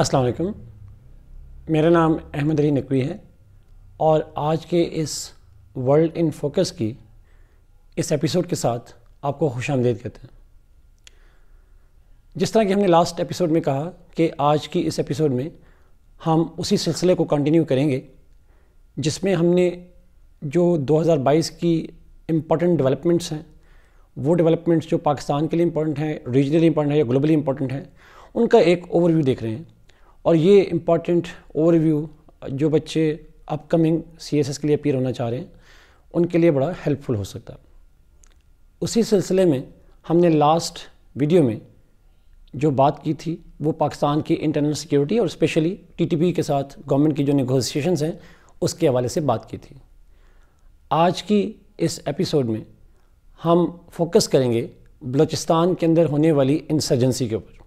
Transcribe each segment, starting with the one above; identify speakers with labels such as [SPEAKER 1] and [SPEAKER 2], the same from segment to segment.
[SPEAKER 1] अस्सलाम वालेकुम मेरा नाम अहमद अली नकवी है और आज के इस वर्ल्ड इन फोकस की इस एपिसोड के साथ आपको खुश आमदेद कहते हैं जिस तरह कि हमने लास्ट एपिसोड में कहा कि आज की इस एपिसोड में हम उसी सिलसिले को कंटिन्यू करेंगे जिसमें हमने जो 2022 की इम्पॉर्टेंट डेवलपमेंट्स हैं वो डेवलपमेंट्स जो पाकिस्तान के लिए इम्पोर्टेंट हैं रीजनली इम्पॉर्टेंट है या ग्लोबली इम्पॉर्टेंट हैं उनका एक ओवरव्यू देख रहे हैं और ये इम्पॉर्टेंट ओवरव्यू जो बच्चे अपकमिंग सी के लिए अपीयर होना चाह रहे हैं उनके लिए बड़ा हेल्पफुल हो सकता है उसी सिलसिले में हमने लास्ट वीडियो में जो बात की थी वो पाकिस्तान की इंटरनल सिक्योरिटी और स्पेशली पी के साथ गवर्नमेंट की जो निगोसिएशन हैं उसके हवाले से बात की थी आज की इस एपिसोड में हम फोकस करेंगे बलूचिस्तान के अंदर होने वाली इंसर्जेंसी के ऊपर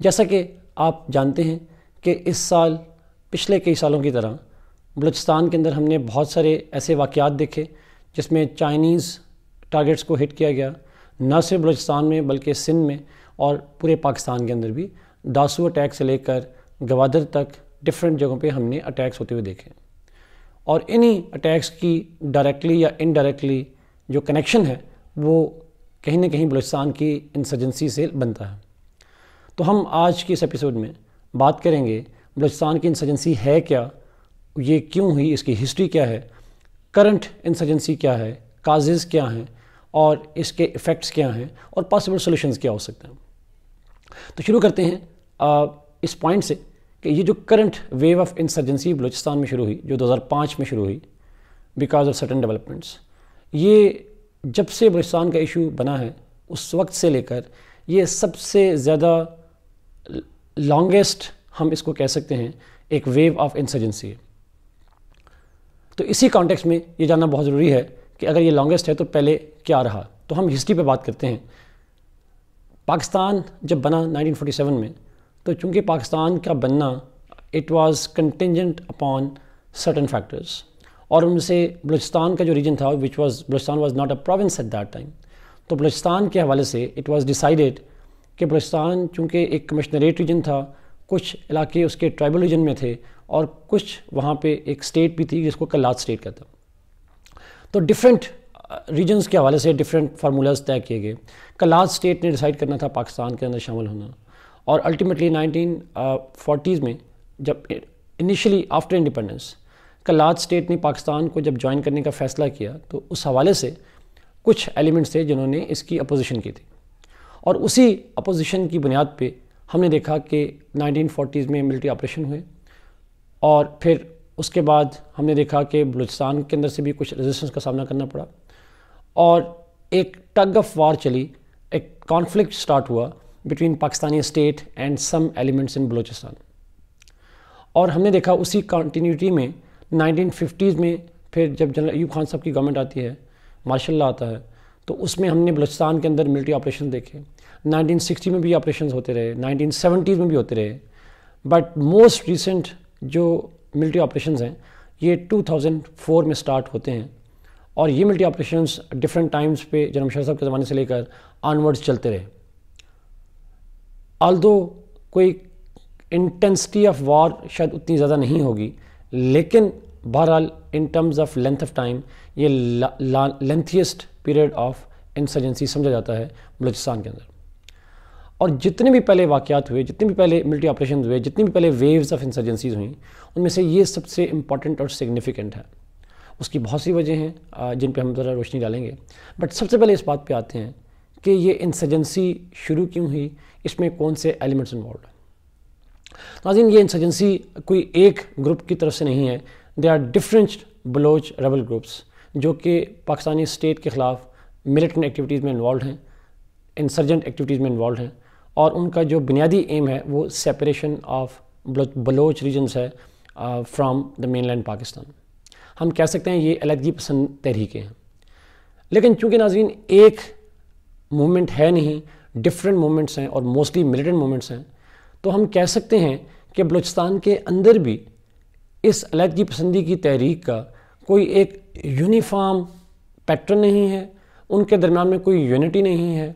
[SPEAKER 1] जैसा कि आप जानते हैं कि इस साल पिछले कई सालों की तरह बलूचिस्तान के अंदर हमने बहुत सारे ऐसे वाक़ात देखे जिसमें चाइनीज़ टारगेट्स को हिट किया गया न सिर्फ बलूचिस्तान में बल्कि सिंध में और पूरे पाकिस्तान के अंदर भी दासू अटैक से लेकर गवादर तक डिफरेंट जगहों पे हमने अटैक्स होते हुए देखे और इन्हीं अटैक्स की डायरेक्टली या इनडायरेक्टली जो कनेक्शन है वो कहीं ना कहीं बलूचिस्तान की इंसर्जेंसी से बनता है तो हम आज के इस एपिसोड में बात करेंगे बलोचिस्तान की इंसर्जेंसी है क्या ये क्यों हुई इसकी हिस्ट्री क्या है करंट इंसर्जेंसी क्या है काजेज़ क्या हैं और इसके इफ़ेक्ट्स क्या हैं और पॉसिबल सोल्यूशन क्या हो सकते हैं तो शुरू करते हैं आ, इस पॉइंट से कि ये जो current wave of insurgency Balochistan में शुरू हुई जो 2005 में शुरू हुई बिकॉज ऑफ सर्टन डेवलपमेंट्स ये जब से बलोचिस्तान का इशू बना है उस वक्त से लेकर ये सबसे ज़्यादा लॉन्गेस्ट हम इसको कह सकते हैं एक वेव ऑफ इंसर्जेंसी है तो इसी कॉन्टेक्स्ट में ये जानना बहुत ज़रूरी है कि अगर ये लॉन्गेस्ट है तो पहले क्या रहा तो हम हिस्ट्री पे बात करते हैं पाकिस्तान जब बना 1947 में तो चूंकि पाकिस्तान का बनना it was contingent upon certain factors और उनसे बलूचिस्तान का जो रीजन था which was Balochistan was not a province at that time तो बलुचिस्तान के हवाले से इट वॉज डिसाइडेड कि बलोचिस्तान चूँकि एक कमिश्नरेट रीजन था कुछ इलाके उसके ट्राइबल रीजन में थे और कुछ वहाँ पे एक स्टेट भी थी जिसको कलात स्टेट हैं तो डिफरेंट रीजन्स uh, के हवाले से डिफरेंट फार्मूलाज तय किए गए कलात स्टेट ने डिसाइड करना था पाकिस्तान के अंदर शामिल होना और अल्टीमेटली नाइनटीन फोर्टीज़ में जब initially after independence Kalat state ने पाकिस्तान को जब ज्वाइन करने का फ़ैसला किया तो उस हवाले से कुछ एलिमेंट्स थे जिन्होंने इसकी अपोजिशन की थी और उसी अपोजिशन की बुनियाद पे हमने देखा कि 1940s में मिलिट्री ऑपरेशन हुए और फिर उसके बाद हमने देखा कि बलूचिस्तान के अंदर से भी कुछ रेजिस्टेंस का सामना करना पड़ा और एक टग ऑफ वार चली एक कॉन्फ्लिक्ट स्टार्ट हुआ between Pakistani state and some elements in Balochistan और हमने देखा उसी कंटिन्यूटी में 1950s में फिर जब जनरल अयूब खान साहब की गवर्नमेंट आती है मार्शल आता है तो उसमें हमने बलूचिस्तान के अंदर मिलिट्री ऑपरेशन देखे 1960 में भी ऑपरेशन होते रहे 1970s में भी होते रहे बट मोस्ट रिसेंट जो मिलिट्री ऑपरेशन हैं ये 2004 में स्टार्ट होते हैं और ये मिलिट्री ऑपरेशन डिफरेंट टाइम्स पे जन्मशाह साहब के ज़माने से लेकर ऑनवर्ड्स चलते रहे आल कोई इंटेंसिटी ऑफ वॉर शायद उतनी ज़्यादा नहीं होगी लेकिन बहरहाल in terms of length of time ये लेंथियस्ट पीरियड ऑफ इंसर्जेंसी समझा जाता है बलूचिस्तान के अंदर और जितने भी पहले वाक़ात हुए जितने भी पहले मिलिट्री ऑपरेशन हुए जितनी भी पहले वेव्स ऑफ इंसर्जेंसीज हुई उनमें से ये सबसे इंपॉर्टेंट और सिग्निफिकेंट है उसकी बहुत सी वजह हैं जिन पर हम ज़रा रोशनी डालेंगे बट सबसे पहले इस बात पर आते हैं कि ये इंसर्जेंसी शुरू क्यों हुई इसमें कौन से एलिमेंट्स इन्वॉल्व हैं नाजिन ये इंसर्जेंसी कोई एक ग्रुप की तरफ से नहीं है they are different Baloch rebel groups जो कि पाकिस्तानी स्टेट के ख़िलाफ़ मिलिटेंट एक्टिविटीज़ में इन्वॉल्व हैं इंसर्जेंट एक्टिविटीज़ में इन्वॉल्व हैं और उनका जो बुनियादी एम है वो सेपरेशन ऑफ बलोच रीजन्स है from the mainland Pakistan हम कह सकते हैं ये अलहदगी पसंद तहरीकें हैं लेकिन चूँकि नाजीन एक मूवमेंट है नहीं डिफरेंट मूवमेंट्स हैं और मोस्टली मिलिटेंट मूवमेंट्स हैं तो हम कह सकते हैं कि बलूचिस्तान के अंदर भी इस अलहदगी पसंदी की तहरीक का कोई एक यूनिफाम पैटर्न नहीं है उनके दरम्यान में कोई यूनिटी नहीं है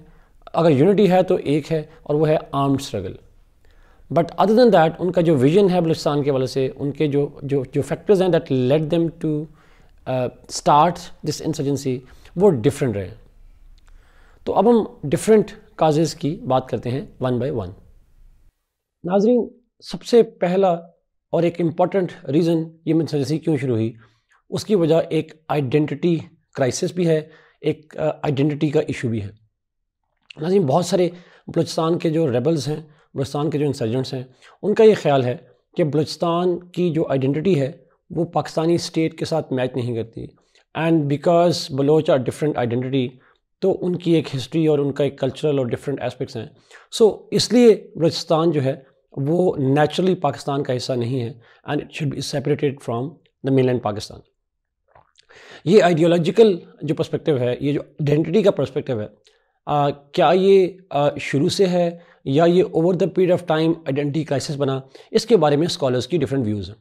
[SPEAKER 1] अगर यूनिटी है तो एक है और वो है armed struggle but other than that उनका जो विजन है बलुस्तान के वाले से उनके जो जो जो फैक्टर्स हैं that let them to start this insurgency वो डिफरेंट रहे तो अब हम डिफरेंट काजेज़ की बात करते हैं वन बाय वन नाजरीन सबसे पहला और एक इम्पॉर्टेंट रीज़न ये इंसर्जेंसी क्यों शुरू हुई उसकी वजह एक आइडेंटिटी क्राइसिस भी है एक आइडेंटिटी uh, का इशू भी है नाजीम बहुत सारे बलूचिस्तान के जो रेबल्स हैं बलोचस्तान के जो इंसर्जेंट्स हैं उनका ये ख्याल है कि बलूचिस्तान की जो आइडेंटिटी है वो पाकिस्तानी स्टेट के साथ मैच नहीं करती and because Baloch are different identity तो उनकी एक हिस्ट्री और उनका एक कल्चरल और डिफरेंट एस्पेक्ट्स हैं सो so, इसलिए बलोचस्तान जो है वो नेचुरली पाकिस्तान का हिस्सा नहीं है and it should be separated from the mainland Pakistan ये आइडियोलॉजिकल जो परस्पेक्टिव है ये जो आइडेंटिटी का पर्स्पेक्टिव है आ, क्या ये शुरू से है या ये over the period of time identity crisis बना इसके बारे में स्कॉलर्स की डिफरेंट व्यूज़ हैं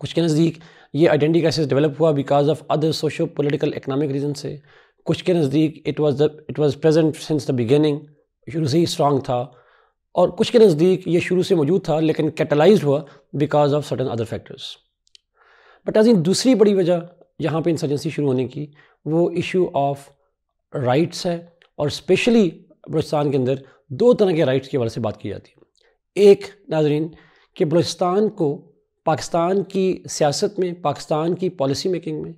[SPEAKER 1] कुछ के नज़दीक ये आइडेंटिटी क्राइसिस डेवलप हुआ because of other socio political economic reason से कुछ के नज़दीक it was the it was present since the beginning शुरू से ही स्ट्रॉग था और कुछ के नज़दीक ये शुरू से मौजूद था लेकिन कैटलाइज हुआ because of certain other factors but as in दूसरी बड़ी वजह यहाँ पे इंसर्जेंसी शुरू होने की वो इशू ऑफ राइट्स है और स्पेशली बलोचिस्तान के अंदर दो तरह के राइट्स के हवाले से बात की जाती है एक नाजरीन कि बलोचिस्तान को पाकिस्तान की सियासत में पाकिस्तान की पॉलिसी मेकिंग में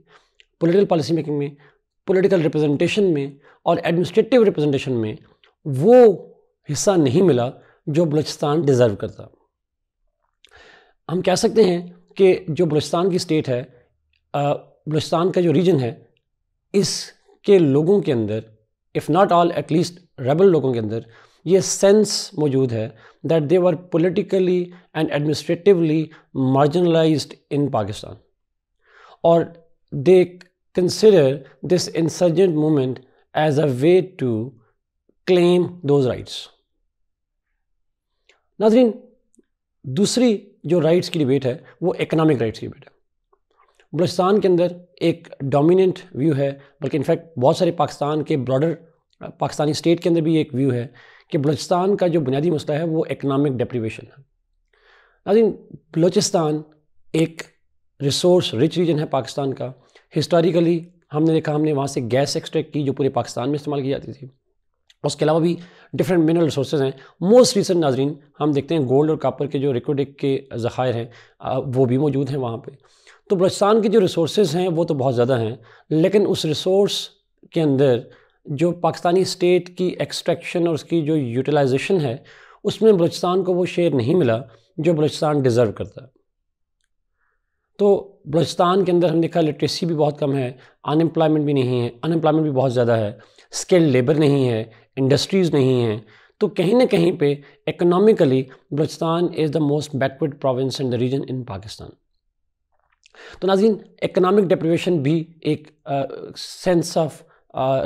[SPEAKER 1] पॉलिटिकल पॉलिसी मेकिंग में पॉलिटिकल रिप्रेजेंटेशन में और एडमिनिस्ट्रेटिव रिप्रेजेंटेशन में वो हिस्सा नहीं मिला जो बलोचिस्तान डिज़र्व करता हम कह सकते हैं कि जो बलोचिस्तान की स्टेट है बलोचस्तान का जो रीजन है इसके लोगों के अंदर if not all at least rebel लोगों के अंदर ये सेंस मौजूद है that they were politically and administratively marginalize in Pakistan और they consider this insurgent moment as a way to claim those rights नाजरीन दूसरी जो राइट्स की डिबेट है वो इकनॉमिक राइट्स की डिबेट है बलुस्तान के अंदर एक डोमिनेंट व्यू है बल्कि इनफैक्ट बहुत सारे पाकिस्तान के ब्रॉडर पाकिस्तानी स्टेट के अंदर भी एक व्यू है कि बलूचिस्तान का जो बुनियादी मसला है वो इकनॉमिक डिप्रीवेशन है नाजिन बलूचिस्तान एक रिसोर्स रिच रीजन है पाकिस्तान का हिस्टोरिकली हमने देखा हमने वहाँ से गैस एक्सट्रैक्ट की जो पूरे पाकिस्तान में इस्तेमाल की जाती थी उसके अलावा भी डिफरेंट मिनरल रिसोर्स हैं मोस्ट रिसेंट नाजरीन हम देखते हैं गोल्ड और कापर के जो रिकोडिक के ज़ख़ायर हैं वो भी मौजूद हैं वहाँ पर तो बलोचिस्तान के जो रिसोर्स हैं वो तो बहुत ज़्यादा हैं लेकिन उस रिसोर्स के अंदर जो पाकिस्तानी स्टेट की एक्सट्रैक्शन और उसकी जो यूटिलाइजेशन है उसमें बलोचिस्तान को वो शेयर नहीं मिला जो बलोचिस्तान डिज़र्व करता तो बलोचिस्तान के अंदर हम देखा लिटरेसी भी बहुत कम है अनएम्प्लॉयमेंट भी नहीं है अनएम्प्लॉयमेंट भी बहुत ज़्यादा है स्किल्ड लेबर नहीं है इंडस्ट्रीज़ नहीं हैं तो कहीं ना कहीं पे economically Balochistan is the most backward province in the region in Pakistan तो नाजीन इकनॉमिक डिप्रवेशन भी एक सेंस ऑफ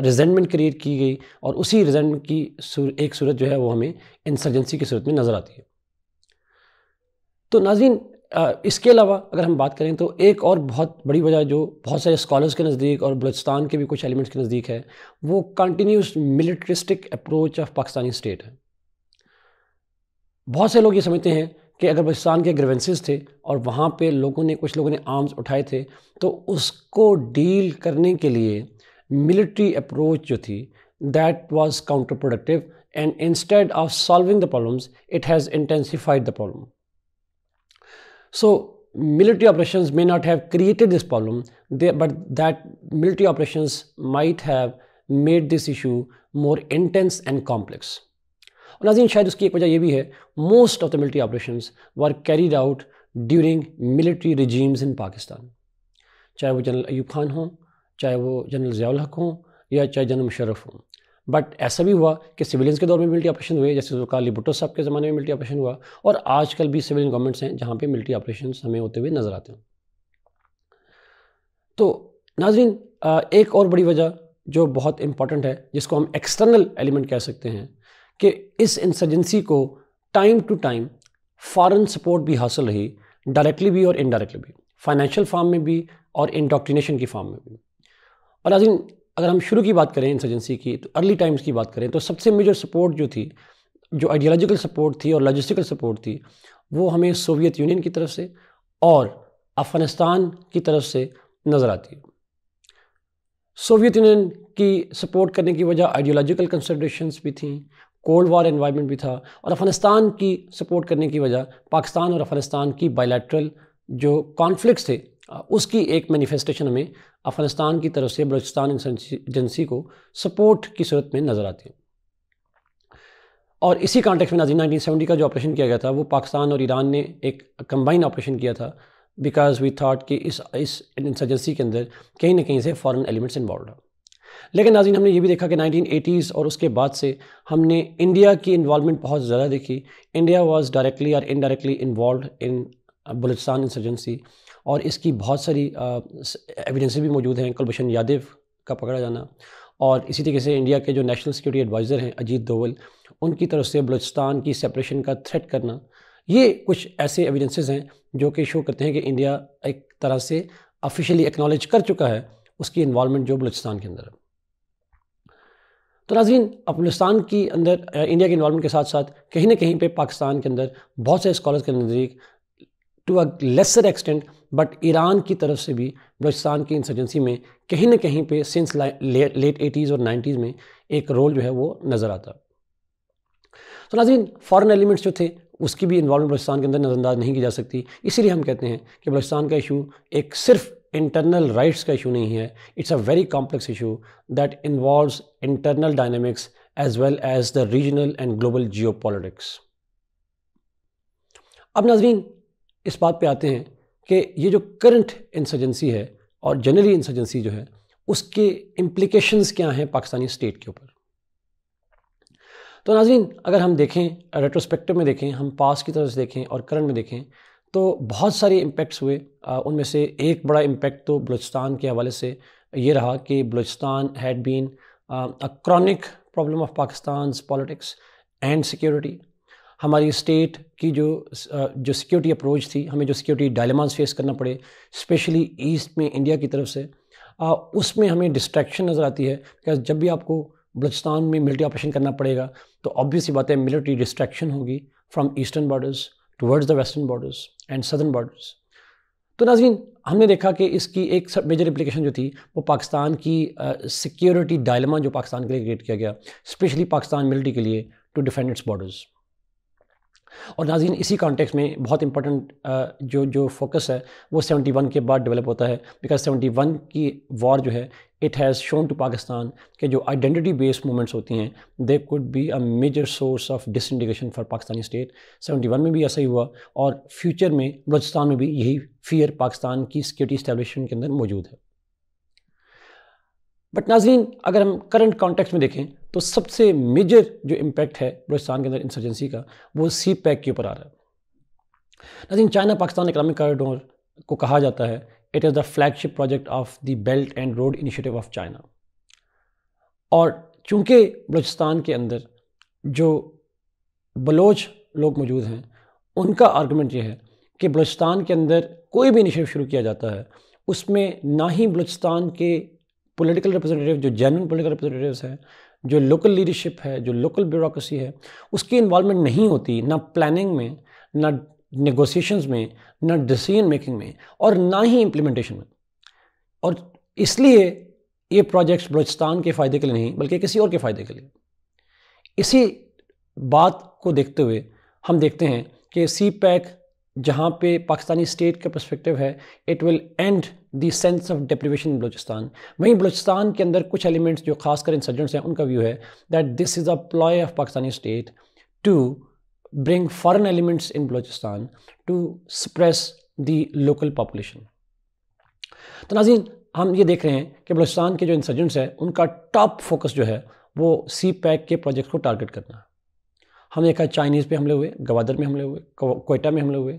[SPEAKER 1] रिजेंटमेंट क्रिएट की गई और उसी रिजेंटमेंट की सूर, एक सूरत जो है वो हमें इंसर्जेंसी की सूरत में नज़र आती है तो नाजीन इसके अलावा अगर हम बात करें तो एक और बहुत बड़ी वजह जो बहुत सारे स्कॉलर्स के नज़दीक और बलोचिस्तान के भी कुछ एलिमेंट्स के नज़दीक है वो continuous militaristic approach of Pakistani state है बहुत से लोग ये समझते हैं कि अगर पाकिस्तान के ग्रेवेंसेज थे और वहाँ पे लोगों ने कुछ लोगों ने आर्म्स उठाए थे तो उसको डील करने के लिए मिलिट्री अप्रोच जो थी that was counter productive and instead of solving the problems it has intensified the problem so military operation may not have created this problem but that military operation might have made this issue more intense and complex और नाजीन शायद उसकी एक वजह यह भी है most of the military operation were carried out during military regimes in Pakistan चाहे वो जनरल अयूब खान हों चाहे वो जनरल जयाल हक हों या चाहे जनरल मुशरफ हों बट ऐसा भी हुआ कि सिविलियंस के दौर में मिलिट्री ऑपरेशन हुए जैसे काली भुट्टो साहब के ज़माने में मिलिट्री ऑपरेशन हुआ और आजकल भी सिविलियन गवर्नमेंट्स हैं जहाँ पे मिलिट्री ऑपरेशन हमें होते हुए नज़र आते हैं तो नाजरीन एक और बड़ी वजह जो बहुत इंपॉर्टेंट है जिसको हम एक्सटर्नल एलिमेंट कह सकते हैं कि इस इंसर्जेंसी को time to time foreign support भी हासिल रही डायरेक्टली भी और इनडायरेक्टली भी फाइनेंशियल फार्म में भी और इंडोक्ट्रिनेशन की फार्म में भी और आज अगर हम शुरू की बात करें इंसर्जेंसी की तो अर्ली टाइम्स की बात करें तो सबसे मेजर सपोर्ट जो थी जो आइडियोलॉजिकल सपोर्ट थी और लॉजिस्टिकल सपोर्ट थी वो हमें सोवियत यूनियन की तरफ से और अफ़गानिस्तान की तरफ से नज़र आती है सोवियत यूनियन की सपोर्ट करने की वजह आइडियोलॉजिकल कंसिड्रेशन भी थी कोल्ड वार एनवायरनमेंट भी था और अफ़गानिस्तान की सपोर्ट करने की वजह पाकिस्तान और अफ़गानिस्तान की बायलैटरल जो कॉन्फ्लिक्ट थे उसकी एक मैनिफेस्टेशन हमें अफ़गानिस्तान की तरफ से बलोचिस्तान एजेंसी को सपोर्ट की सूरत में नज़र आती है और इसी कॉन्टेक्स में नाजी नाइनटीन सेवेंटी का जो ऑपरेशन किया गया था वो पाकिस्तान और ईरान ने एक कम्बाइन ऑपरेशन किया था बिकॉज वी थाट कि इस इस इंसर्जेंसी के अंदर कहीं ना कहीं से फॉरेन एलिमेंट्स इन्वॉल्व है लेकिन नाजीन हमने ये भी देखा कि 1980s और उसके बाद से हमने इंडिया की इन्वॉलमेंट बहुत ज़्यादा देखी इंडिया वाज डायरेक्टली और indirectly involve in Balochistan insurgency और इसकी बहुत सारी एविडेंसी uh, भी मौजूद हैं कुलभूषण यादव का पकड़ा जाना और इसी तरीके से इंडिया के जो नेशनल सिक्योरिटी एडवाइज़र हैं अजीत दोवल उनकी तरफ से बलूचिस्तान की सेपरेशन का थ्रेट करना ये कुछ ऐसे एविडेंसेस हैं जो कि शो करते हैं कि इंडिया एक तरह से ऑफिशियली एक्नॉलेज कर चुका है उसकी इन्वॉलमेंट जो बलूचिस्तान के अंदर है तो नाजीन अफगानिस्तान के अंदर इंडिया के इन्वॉलमेंट के साथ साथ कहीं ना कहीं पे पाकिस्तान के अंदर बहुत से स्कॉलर्स के नज़दीक to a lesser extent but Iran की तरफ से भी बलोचिस्तान की इंसर्जेंसी में कहीं ना कहीं पे सिंस लेट एटीज़ और नाइन्टीज़ में एक रोल जो है वो नज़र आता तो नाजीन फॉरेन एलिमेंट्स जो थे उसकी भी इन्वॉल्वमेंट बलोचिस्तान के अंदर नज़रअंदाज नहीं की जा सकती इसीलिए हम कहते हैं कि बलोचिस्तान का इशू एक सिर्फ इंटरनल राइट्स का इशू नहीं है it's a very complex issue that involves internal dynamics as well as the regional and global geopolitics अब नाजरीन इस बात पे आते हैं कि ये जो करंट इंसर्जेंसी है और जनरली इंसर्जेंसी जो है उसके इम्प्लिकेशंस क्या हैं पाकिस्तानी स्टेट के ऊपर तो नाजरीन अगर हम देखें रेट्रोस्पेक्टिव में देखें हम पास की तरफ से देखें और करंट में देखें तो बहुत सारे इम्पैक्ट्स हुए उनमें से एक बड़ा इम्पेक्ट तो बलूचिस्तान के हवाले से ये रहा कि Balochistan had been a chronic problem of Pakistan politics and security हमारी स्टेट की जो जो सिक्योरिटी अप्रोच थी हमें जो सिक्योरिटी डायलमांस फेस करना पड़े स्पेशली ईस्ट में इंडिया की तरफ से आ, उसमें हमें डिस्ट्रैक्शन नज़र आती है बिकॉज जब भी आपको बलूचस्तान में मिलिट्री ऑपरेशन करना पड़ेगा तो ऑब्वियसली बात है मिलिट्री डिस्ट्रैक्शन होगी from eastern borders towards the western borders and southern borders तो नाजीन हमने देखा कि इसकी एक सब मेजर एप्लीकेशन जो थी वो पाकिस्तान की सिक्योरिटी डायलमा जो पाकिस्तान के लिए क्रिएट किया गया स्पेशली पाकिस्तान मिलिट्री के लिए टू डिफेंड इट्स बॉर्डर्स और नाजीन इसी कॉन्टेक्स्ट में बहुत इंपॉर्टेंट जो जो फोकस है वो 71 के बाद डेवलप होता है बिकॉज 71 की वॉर जो है it has shown to Pakistan के जो आइडेंटिटी बेस्ड मूवमेंट्स होती हैं they could be a major source of disintegration for Pakistani state seventy one में भी ऐसा ही हुआ और फ्यूचर में बलोचिस्तान में भी यही फियर पाकिस्तान की सिक्योरिटी इस्टेबलिशमेंट के अंदर मौजूद है बट नाजरीन अगर हम करंट कॉन्टेक्स्ट में देखें तो सबसे मेजर जो इम्पैक्ट है बलोचिस्तान के अंदर इंसर्जेंसी का वो सी पैक के ऊपर आ रहा है नाजीन चाइना पाकिस्तान इकनॉमिक कॉरिडोर को कहा जाता है It is the flagship project of the Belt and Road Initiative of China. और चूँकि बलूचिस्तान के अंदर जो बलोच लोग मौजूद हैं उनका आर्गूमेंट ये है कि बलूचिस्तान के अंदर कोई भी इनिशिएटिव शुरू किया जाता है उसमें ना ही बलूचिस्तान के पॉलिटिकल रिप्रेजेंटेटिव जो जैन पॉलिटिकल रिप्रेजेंटेटिव्स हैं जो लोकल लीडरशिप है जो लोकल ब्यूरोसी है उसकी इन्वॉलमेंट नहीं होती ना प्लानिंग में ना नेगोशिएशंस में ना डिसीजन मेकिंग में और ना ही इम्प्लीमेंटेशन में और इसलिए ये प्रोजेक्ट्स बलोचिस्तान के फ़ायदे के लिए नहीं बल्कि किसी और के फ़ायदे के लिए इसी बात को देखते हुए हम देखते हैं कि सी पैक जहाँ पे पाकिस्तानी स्टेट का पर्सपेक्टिव है it will end the sense of deprivation in Balochistan वहीं बलोचिस्तान के अंदर कुछ एलिमेंट्स जो खासकर इंसर्जेंट्स हैं उनका व्यू है that this is a ploy of Pakistani state to bring foreign elements in Balochistan to suppress the local population. तो नाजीन हम ये देख रहे हैं कि बलोचिस्तान के जो इंसर्जेंट्स हैं उनका टॉप फोकस जो है वो सी पैक के प्रोजेक्ट को टारगेट करना हमने देखा चाइनीज़ पे हमले हुए गवादर में हमले हुए कोयटा में हमले हुए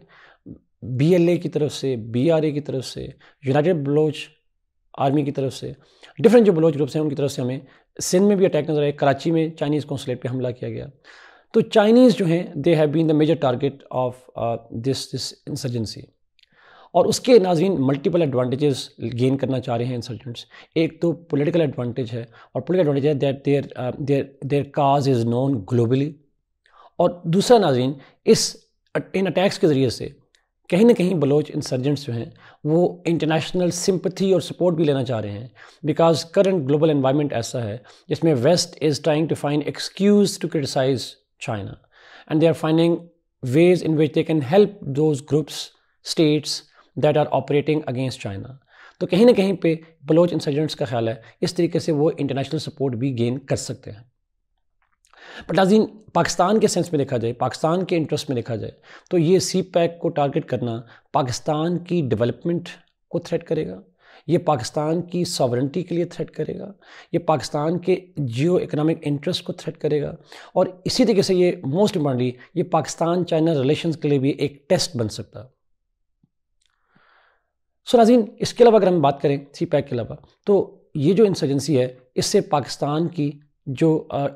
[SPEAKER 1] बीएलए की तरफ से बीआरए की तरफ से यूनाइटेड बलोच आर्मी की तरफ से डिफरेंट जो बलोच ग्रुप्स हैं उनकी तरफ से हमें सिंध में भी अटैक नजर आए कराची में चाइनीज़ कौंसलेट पर हमला किया गया तो चाइनीज़ जो हैं they have been the major target of this this insurgency और उसके नाजीन मल्टीपल एडवांटेजेस गेन करना चाह रहे हैं इंसर्जेंट्स एक तो पॉलिटिकल एडवांटेज है और पॉलिटिकल एडवांटेज है that there there there cause is known globally और दूसरा नाजीन इस इन अटैक्स के ज़रिए से कहीं ना कहीं बलोच इंसर्जेंट्स जो हैं वो इंटरनेशनल सिंपथी और सपोर्ट भी लेना चाह रहे हैं बिकॉज करंट ग्लोबल इन्वायरमेंट ऐसा है जिसमें west is trying to find excuse to criticize China. And they are finding ways in which they can help those groups, states that are operating against China. तो कहीं ना कहीं पे Bloch insurgents का ख्याल है इस तरीके से वो इंटरनेशनल सपोर्ट भी गेन कर सकते हैं बट नाजीन पाकिस्तान के सेंस में देखा जाए पाकिस्तान के इंटरेस्ट में देखा जाए तो ये सी पैक को टारगेट करना पाकिस्तान की डेवलपमेंट को थ्रेट करेगा ये पाकिस्तान की सॉवरेंटी के लिए थ्रेट करेगा ये पाकिस्तान के जियो इकनॉमिक इंटरेस्ट को थ्रेट करेगा और इसी तरीके से ये मोस्ट इम्पॉर्टेंटली ये पाकिस्तान चाइना रिलेशन के लिए भी एक टेस्ट बन सकता है सो नाजीन इसके अलावा अगर हम बात करें सी पैक के अलावा तो ये जो इंसर्जेंसी है इससे पाकिस्तान की जो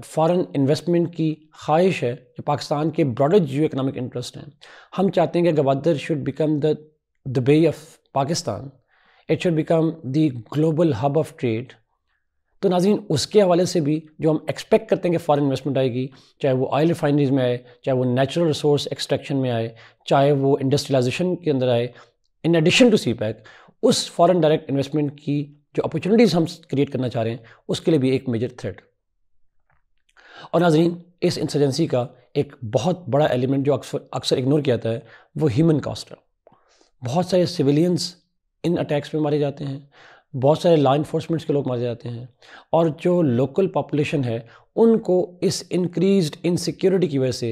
[SPEAKER 1] फॉरेन इन्वेस्टमेंट की ख्वाहिश है जो पाकिस्तान के ब्रॉडर जियो इकनॉमिक इंटरेस्ट हैं हम चाहते हैं कि Gwadar should become the Dubai of Pakistan it should become the global hub of trade तो नाजीन उसके हवाले से भी जो हम एक्सपेक्ट करते हैं कि फॉरेन इन्वेस्टमेंट आएगी चाहे वो ऑयल रिफाइनरीज में आए चाहे वो नेचुरल रिसोर्स एक्सट्रैक्शन में आए चाहे वो इंडस्ट्रियलाइजेशन के अंदर आए in addition to CPEC उस फॉरेन डायरेक्ट इन्वेस्टमेंट की जो अपॉर्चुनिटीज़ हम क्रिएट करना चाह रहे हैं उसके लिए भी एक मेजर थ्रेट और नाजरीन इस इंसर्जेंसी का एक बहुत बड़ा एलिमेंट जो अक्सर अक्सर इग्नोर किया जाता है वो ह्यूमन कास्ट है बहुत सारे सिविलियंस इन अटैक्स में मारे जाते हैं बहुत सारे लॉ इन्फोर्समेंट्स के लोग मारे जाते हैं और जो लोकल पॉपुलेशन है उनको इस इंक्रीज्ड इनसिक्योरिटी की वजह से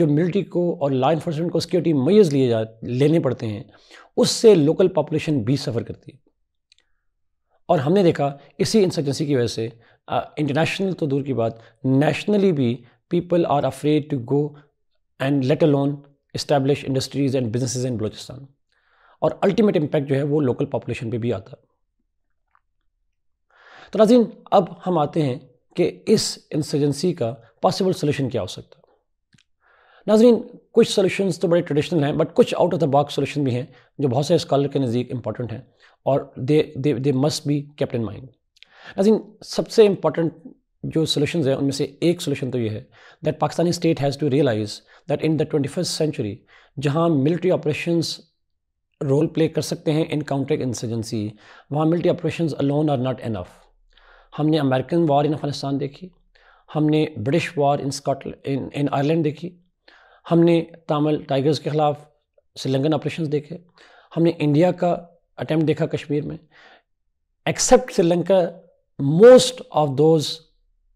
[SPEAKER 1] जो मिलिट्री को और लॉ इन्फोर्समेंट को सिक्योरिटी मैज लिए जा लेने पड़ते हैं उससे लोकल पॉपुलेशन भी सफ़र करती है और हमने देखा इसी इंसर्जेंसी की वजह से इंटरनेशनल तो दूर की बात नेशनली भी people are afraid to go and let alone establish industries and businesses in Balochistan और अल्टीमेट इम्पैक्ट जो है वो लोकल पॉपुलेशन पे भी आता है तो नाजीन अब हम आते हैं कि इस इंसर्जेंसी का पॉसिबल सोल्यूशन क्या हो सकता है नाजरीन कुछ सोल्यूशंस तो बड़े ट्रेडिशनल हैं बट कुछ out of the box solution भी हैं जो बहुत सारे स्कॉलर के नज़दीक इंपॉर्टेंट हैं और they they they must be kept in mind नाजीन सबसे इम्पॉर्टेंट जो सोल्यूशन हैं उनमें से एक सोल्यूशन तो ये है that Pakistani state has to realize that in the twenty first century जहाँ मिलिट्री ऑपरेशंस रोल प्ले कर सकते हैं इन काउंटर इंसर्जेंसी वहाँ military operation alone are not enough हमने अमेरिकन वार इन अफगानिस्तान देखी हमने British war in Scot in in Ireland देखी हमने तमिल टाइगर्स के ख़िलाफ़ श्रीलंकन ऑपरेशन देखे हमने इंडिया का अटैम्प्ट देखा कश्मीर में except Sri Lanka most of those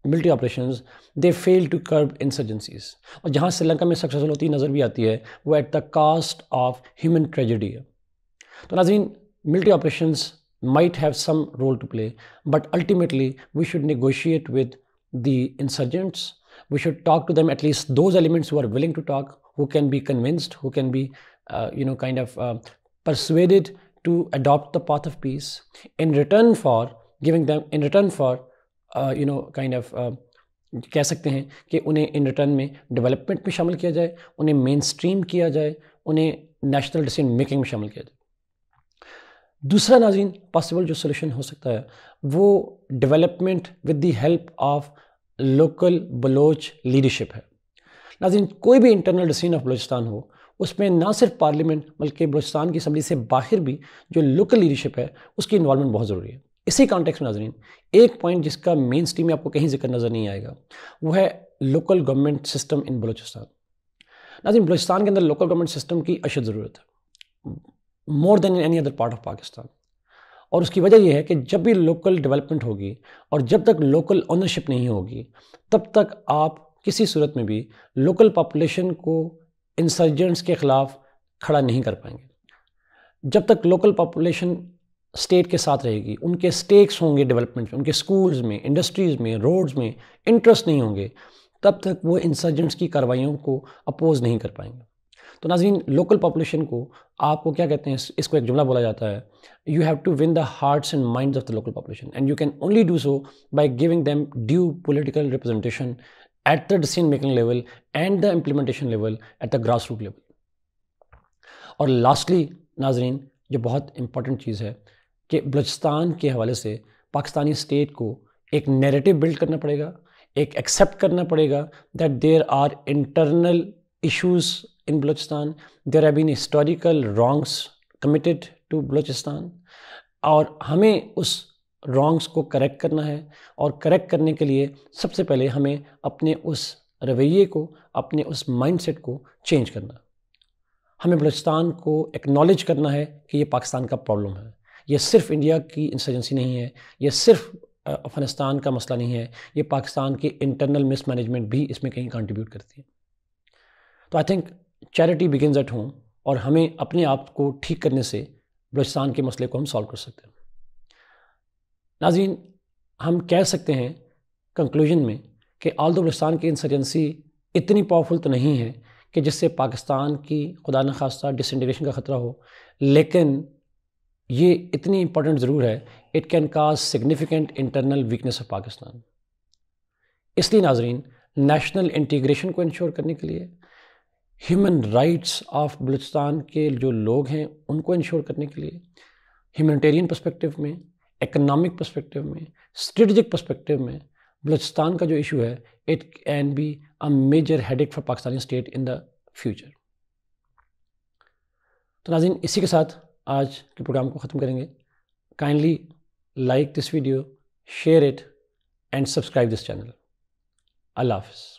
[SPEAKER 1] military operation they fail to curb insurgencies और जहाँ श्रीलंका में सक्सेसफुल होती नज़र भी आती है वो at the cost of human tragedy है तो नाजीन military operations might have some role to play, but ultimately we should negotiate with the insurgents. We should talk to them, at least those elements who are willing to talk, who can be convinced, who can be, uh, you know, kind of uh, persuaded to adopt the path of peace in return for giving them, in return for, uh, you know, kind of. कह सकते हैं कि उन्हें in return में development में शामिल किया जाए उन्हें मेन स्ट्रीम किया जाए उन्हें नेशनल डिसीजन मेकिंग में शामिल दूसरा नाजीन पॉसिबल जो सोल्यूशन हो सकता है वो development with the help of local Baloch leadership है नाजीन कोई भी इंटरनल डिसीजन ऑफ बलोचिस्तान हो उसमें ना सिर्फ पार्लियामेंट बल्कि बलोचिस्तान की असम्बली से बाहर भी जो लोकल लीडरशिप है उसकी इन्वॉलमेंट बहुत ज़रूरी है इसी कॉन्टेक्स्ट में नाजरीन एक पॉइंट जिसका मेन स्ट्रीम में आपको कहीं जिक्र नज़र नहीं आएगा वो है local government system in Balochistan नाजीन बलोचिस्तान के अंदर लोकल गवर्नमेंट सिस्टम की अशद ज़रूरत है more than in any other part of Pakistan और उसकी वजह यह है कि जब भी लोकल डेवलपमेंट होगी और जब तक लोकल ओनरशिप नहीं होगी तब तक आप किसी सूरत में भी लोकल पॉपुलेशन को इंसर्जेंट्स के ख़िलाफ़ खड़ा नहीं कर पाएंगे जब तक लोकल पॉपुलेशन स्टेट के साथ रहेगी उनके स्टेक्स होंगे डेवलपमेंट में उनके स्कूल्स में इंडस्ट्रीज़ में रोड्स में इंटरेस्ट नहीं होंगे तब तक वो इंसर्जेंट्स की कार्रवाइयों को अपोज़ नहीं कर पाएंगे तो नाजीन लोकल पॉपुलेशन को आपको क्या कहते हैं इसको एक जुमला बोला जाता है you have to win the hearts and minds of the local population and you can only do so by giving them due political representation at the decision making level and the implementation level at the grass root level और lastly नाजरीन जो बहुत important चीज़ है कि बलूचिस्तान के हवाले से Pakistani state को एक नेरेटिव बिल्ड करना पड़ेगा एक एक्सेप्ट करना पड़ेगा that there are internal issues in Balochistan. There have been historical wrongs committed to Balochistan. और हमें उस रॉन्ग्स को करेक्ट करना है और करेक्ट करने के लिए सबसे पहले हमें अपने उस रवैये को अपने उस माइंडसेट को चेंज करना हमें बलोचिस्तान को एक्नॉलेज करना है कि ये पाकिस्तान का प्रॉब्लम है यह सिर्फ इंडिया की इंसर्जेंसी नहीं है यह सिर्फ अफगानिस्तान का मसला नहीं है ये पाकिस्तान की इंटरनल मिसमैनेजमेंट भी इसमें कहीं कंट्रीब्यूट करती है तो I think charity begins at home और हमें अपने आप को ठीक करने से बलुस्तान के मसले को हम सॉल्व कर सकते हैं नाजीन हम कह सकते हैं कंक्लूजन में कि आल दो बलुस्तान की इंसर्जेंसी इतनी पावरफुल तो नहीं है कि जिससे पाकिस्तान की खुदा न खास्ता डिसइंटीग्रेशन का ख़तरा हो लेकिन ये इतनी इम्पोर्टेंट ज़रूर है it can cause significant internal weakness of Pakistan इसलिए नाजरीन नेशनल इंटीग्रेशन को इंश्योर करने के लिए ह्यूमन राइट्स ऑफ बलूचस्तान के जो लोग हैं उनको इंश्योर करने के लिए ह्यूमनिटेरियन पर्सपेक्टिव में इकनॉमिक पर्सपेक्टिव में स्ट्रेटजिक पर्सपेक्टिव में बलूचस्तान का जो इशू है it can be a major headache for Pakistani state in the future तो नाजिन इसी के साथ आज के प्रोग्राम को ख़त्म करेंगे kindly like this video share it and subscribe this channel Allah half